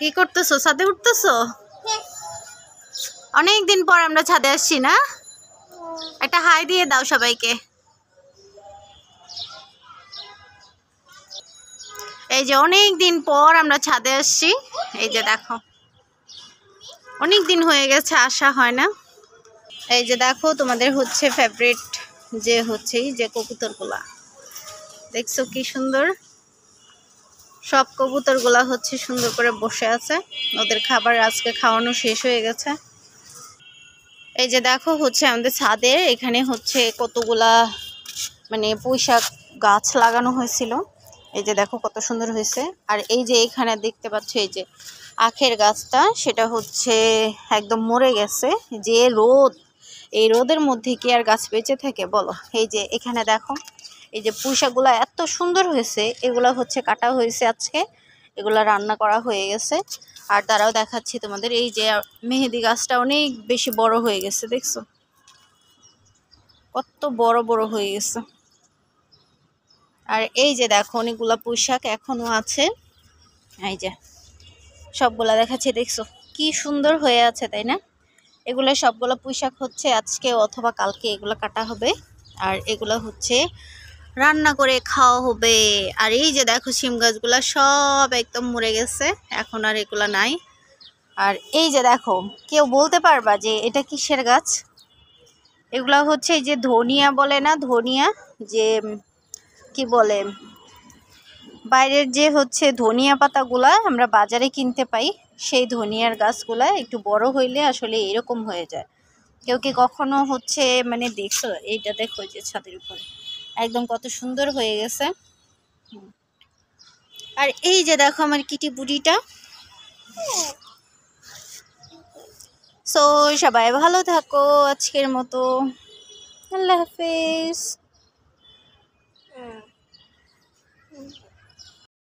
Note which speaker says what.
Speaker 1: কি করতেছো ছাদে উঠতেছো অনেক দিন পর আমরা ছাদে আসছি না একটা হাই দিয়ে দাও সবাইকে এই যে অনেক দিন পর আমরা ছাদে আসছি এই যে দেখো অনেক দিন হয়ে গেছে আসা হয় না এই যে দেখো তোমাদের হচ্ছে ফেভারিট যে হচ্ছেই যে গুলা দেখছো কি সুন্দর সব কবুতরগুলা হচ্ছে সুন্দর করে বসে আছে ওদের খাবার আজকে খাওয়ানো শেষ হয়ে গেছে এই যে দেখো হচ্ছে আমাদের ছাদে এখানে হচ্ছে কতগুলা মানে পুঁইশাক গাছ লাগানো হয়েছিল এই যে দেখো কত সুন্দর হয়েছে আর এই যে এখানে দেখতে পাচ্ছ এই যে আখের গাছটা সেটা হচ্ছে একদম মরে গেছে যে রোদ এই রোদের মধ্যে কি আর গাছ বেঁচে থাকে বলো এই যে এখানে দেখো এই যে পুঁইশাকগুলো এত সুন্দর হয়েছে এগুলো হচ্ছে কাটা হয়েছে আজকে এগুলো রান্না করা হয়ে গেছে আর তারাও দেখাচ্ছি তোমাদের এই যে মেহেদি গাছটা অনেক বেশি বড় হয়ে গেছে দেখছো কত বড় বড় হয়ে গেছে আর এই যে দেখো অনেকগুলা পুঁইশাক এখনও আছে এই যে সবগুলা দেখাচ্ছি দেখছো কি সুন্দর হয়ে আছে তাই না এগুলো সবগুলো পুঁইশাক হচ্ছে আজকে অথবা কালকে এগুলো কাটা হবে আর এগুলো হচ্ছে রান্না করে খাওয়া হবে আর এই যে দেখো শিম গাছগুলা সব একদম মরে গেছে এখন আর এগুলা নাই আর এই যে দেখো কেউ বলতে পারবা যে এটা কিসের গাছ এগুলা হচ্ছে এই যে ধনিয়া বলে না ধনিয়া যে কি বলে বাইরের যে হচ্ছে ধনিয়া পাতাগুলা আমরা বাজারে কিনতে পাই সেই ধনিয়ার গাছগুলা একটু বড় হইলে আসলে এরকম হয়ে যায় কেউ কি কখনো হচ্ছে মানে দেখছো এইটা দেখো যে ছাদের উপরে একদম কত সুন্দর হয়ে গেছে আর এই যে দেখো আমার কিটি বুড়িটা সো সবাই ভালো থাকো আজকের মতো আল্লাহ হাফিজ